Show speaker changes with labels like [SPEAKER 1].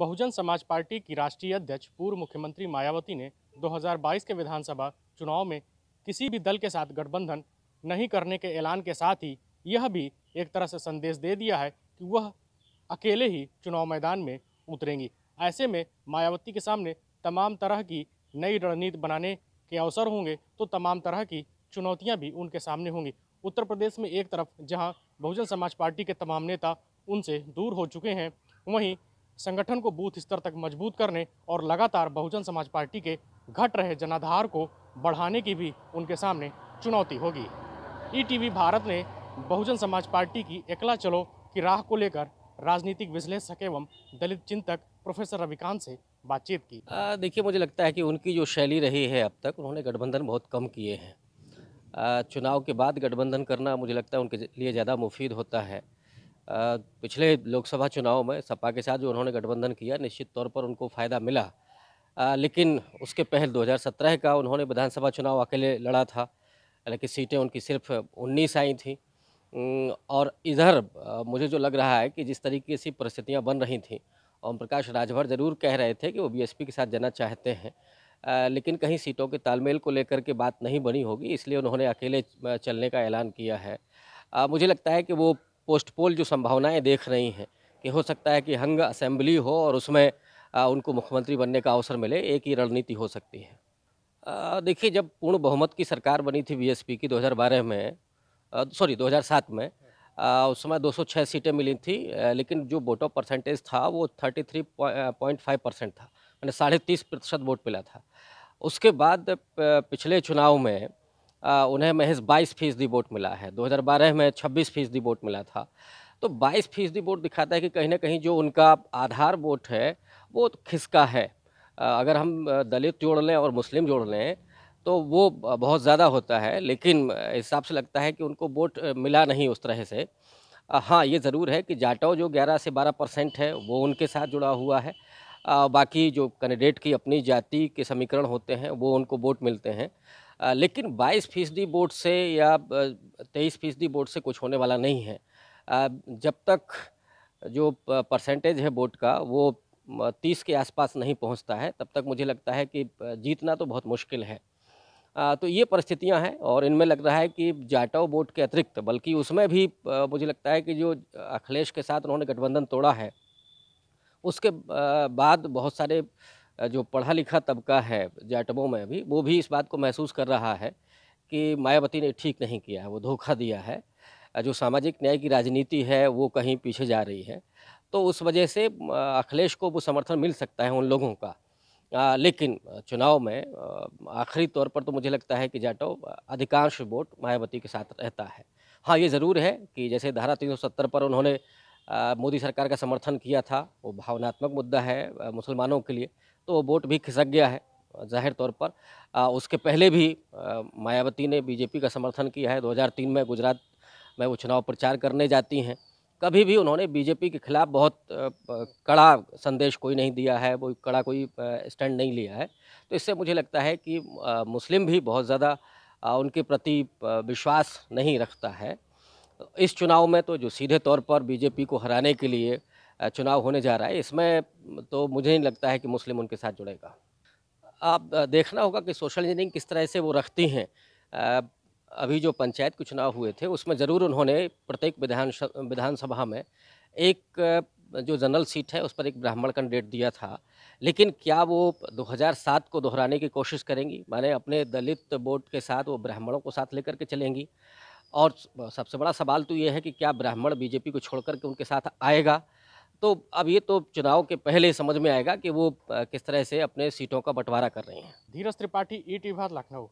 [SPEAKER 1] बहुजन समाज पार्टी की राष्ट्रीय अध्यक्ष पूर्व मुख्यमंत्री मायावती ने 2022 के विधानसभा चुनाव में किसी भी दल के साथ गठबंधन नहीं करने के ऐलान के साथ ही यह भी एक तरह से संदेश दे दिया है कि वह अकेले ही चुनाव मैदान में उतरेंगी ऐसे में मायावती के सामने तमाम तरह की नई रणनीति बनाने के अवसर होंगे तो तमाम तरह की चुनौतियां भी उनके सामने होंगी उत्तर प्रदेश में एक तरफ जहां बहुजन समाज पार्टी के तमाम नेता उनसे दूर हो चुके हैं वहीं संगठन को बूथ स्तर तक मजबूत करने और लगातार बहुजन समाज पार्टी के घट रहे जनाधार को बढ़ाने की भी उनके सामने चुनौती होगी ईटीवी e भारत ने बहुजन समाज पार्टी की एकला चलो की राह को लेकर राजनीतिक विश्लेषक एवं दलित चिंतक प्रोफेसर रविकांत से बातचीत
[SPEAKER 2] की देखिए मुझे लगता है कि उनकी जो शैली रही है अब तक उन्होंने गठबंधन बहुत कम किए हैं चुनाव के बाद गठबंधन करना मुझे लगता है उनके लिए ज़्यादा मुफीद होता है पिछले लोकसभा चुनाव में सपा के साथ जो उन्होंने गठबंधन किया निश्चित तौर पर उनको फ़ायदा मिला आ, लेकिन उसके पहले 2017 का उन्होंने विधानसभा चुनाव अकेले लड़ा था हालांकि सीटें उनकी सिर्फ 19 आई थी और इधर मुझे जो लग रहा है कि जिस तरीके से परिस्थितियाँ बन रही थी ओम प्रकाश राजभर जरूर कह रहे थे कि वो बीएसपी के साथ जाना चाहते हैं आ, लेकिन कहीं सीटों के तालमेल को लेकर के बात नहीं बनी होगी इसलिए उन्होंने अकेले चलने का ऐलान किया है आ, मुझे लगता है कि वो पोस्टपोल जो संभावनाएं देख रही हैं कि हो सकता है कि हंग असेंबली हो और उसमें उनको मुख्यमंत्री बनने का अवसर मिले एक ही रणनीति हो सकती है देखिए जब पूर्ण बहुमत की सरकार बनी थी बीएसपी की 2012 में सॉरी 2007 में आ, उस समय 206 सीटें मिली थी लेकिन जो वोट ऑफ परसेंटेज था वो 33.5 परसेंट था मैंने साढ़े तीस प्रतिशत वोट मिला था उसके बाद पिछले चुनाव में उन्हें महज 22 फीसदी वोट मिला है 2012 में 26 फीसदी वोट मिला था तो 22 फीसदी वोट दिखाता है कि कहीं ना कहीं जो उनका आधार वोट है वो खिसका है अगर हम दलित जोड़ लें और मुस्लिम जोड़ लें तो वो बहुत ज़्यादा होता है लेकिन हिसाब से लगता है कि उनको वोट मिला नहीं उस तरह से हाँ ये ज़रूर है कि जाटव जो 11 से 12 परसेंट है वो उनके साथ जुड़ा हुआ है बाकी जो कैंडिडेट की अपनी जाति के समीकरण होते हैं वो उनको वोट मिलते हैं लेकिन बाईस फीसदी वोट से या तेईस फीसदी वोट से कुछ होने वाला नहीं है जब तक जो परसेंटेज है वोट का वो तीस के आसपास नहीं पहुंचता है तब तक मुझे लगता है कि जीतना तो बहुत मुश्किल है तो ये परिस्थितियां हैं और इनमें लग रहा है कि जाटव वोट के अतिरिक्त बल्कि उसमें भी मुझे लगता है कि जो अखिलेश के साथ उन्होंने गठबंधन तोड़ा है उसके बाद बहुत सारे जो पढ़ा लिखा तबका है जैटमों में भी वो भी इस बात को महसूस कर रहा है कि मायावती ने ठीक नहीं किया है वो धोखा दिया है जो सामाजिक न्याय की राजनीति है वो कहीं पीछे जा रही है तो उस वजह से अखिलेश को वो समर्थन मिल सकता है उन लोगों का आ, लेकिन चुनाव में आखिरी तौर पर तो मुझे लगता है कि जाटव अधिकांश वोट मायावती के साथ रहता है हाँ ये ज़रूर है कि जैसे धारा 370 पर उन्होंने मोदी सरकार का समर्थन किया था वो भावनात्मक मुद्दा है मुसलमानों के लिए तो वो वोट भी खिसक गया है जाहिर तौर पर आ, उसके पहले भी मायावती ने बीजेपी का समर्थन किया है 2003 में गुजरात में वो चुनाव प्रचार करने जाती हैं कभी भी उन्होंने बीजेपी के खिलाफ बहुत कड़ा संदेश कोई नहीं दिया है वो कड़ा कोई स्टैंड नहीं लिया है तो इससे मुझे लगता है कि मुस्लिम भी बहुत ज़्यादा उनके प्रति विश्वास नहीं रखता है इस चुनाव में तो जो सीधे तौर पर बीजेपी को हराने के लिए चुनाव होने जा रहा है इसमें तो मुझे नहीं लगता है कि मुस्लिम उनके साथ जुड़ेगा आप देखना होगा कि सोशल इंजीनियरिंग किस तरह से वो रखती हैं अभी जो पंचायत के चुनाव हुए थे उसमें ज़रूर उन्होंने प्रत्येक विधान विधानसभा में एक जो जनरल सीट है उस पर एक ब्राह्मण कैंडिडेट दिया था लेकिन क्या वो 2007 को दोहराने की कोशिश करेंगी माने अपने दलित वोट के साथ वो ब्राह्मणों को साथ लेकर के चलेंगी और सबसे बड़ा सवाल तो ये है कि क्या ब्राह्मण बीजेपी को छोड़कर के उनके साथ आएगा तो अब ये तो चुनाव के पहले समझ में आएगा कि वो किस तरह से अपने सीटों का बंटवारा कर रहे हैं
[SPEAKER 1] Dhiraj Tripathi E e T Lucknow